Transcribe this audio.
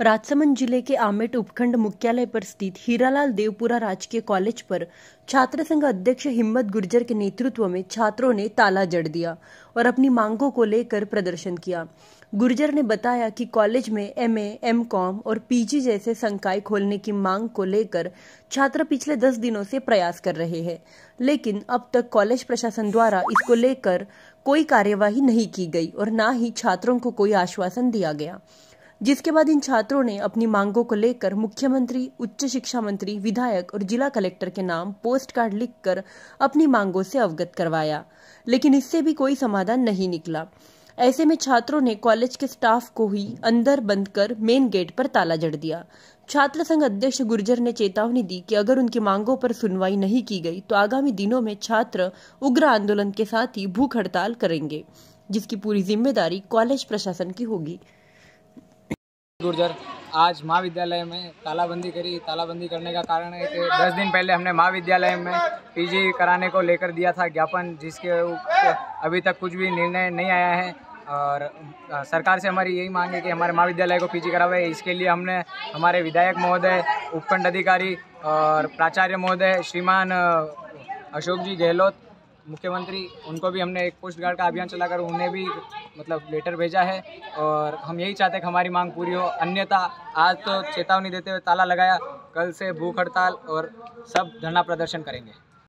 राजसमंद जिले के आमेट उपखंड मुख्यालय पर स्थित हीरालाल देवपुरा राजकीय कॉलेज पर छात्र संघ अध्यक्ष हिम्मत गुर्जर के नेतृत्व में छात्रों ने ताला जड़ दिया और अपनी मांगों को लेकर प्रदर्शन किया गुर्जर ने बताया कि कॉलेज में एम एम कॉम और पीजी जैसे संकाय खोलने की मांग को लेकर छात्र पिछले दस दिनों से प्रयास कर रहे हैं लेकिन अब तक कॉलेज प्रशासन द्वारा इसको लेकर कोई कार्यवाही नहीं की गई और न ही छात्रों को कोई आश्वासन दिया गया जिसके बाद इन छात्रों ने अपनी मांगों को लेकर मुख्यमंत्री उच्च शिक्षा मंत्री विधायक और जिला कलेक्टर के नाम पोस्ट कार्ड लिखकर अपनी मांगों से अवगत करवाया लेकिन इससे भी कोई समाधान नहीं निकला ऐसे में छात्रों ने कॉलेज के स्टाफ को ही अंदर बंद कर मेन गेट पर ताला जड़ दिया छात्र संघ अध्यक्ष गुर्जर ने चेतावनी दी कि अगर उनकी मांगों पर सुनवाई नहीं की गई तो आगामी दिनों में छात्र उग्र आंदोलन के साथ ही भूख हड़ताल करेंगे जिसकी पूरी जिम्मेदारी कॉलेज प्रशासन की होगी दूरदर आज महाविद्यालय में तालाबंदी करी तालाबंदी करने का कारण है कि दस दिन पहले हमने महाविद्यालय में पीजी कराने को लेकर दिया था ज्ञापन जिसके अभी तक कुछ भी निर्णय नहीं आया है और सरकार से हमारी यही मांग है कि हमारे महाविद्यालय को पीजी करावे इसके लिए हमने हमारे विधायक महोदय उपखंड अधिकारी और प्राचार्य महोदय श्रीमान अशोक जी गहलोत मुख्यमंत्री उनको भी हमने एक पोस्ट गार्ड का अभियान चलाकर उन्हें भी मतलब लेटर भेजा है और हम यही चाहते हैं कि हमारी मांग पूरी हो अन्यथा आज तो चेतावनी देते हुए ताला लगाया कल से भूख हड़ताल और सब धरना प्रदर्शन करेंगे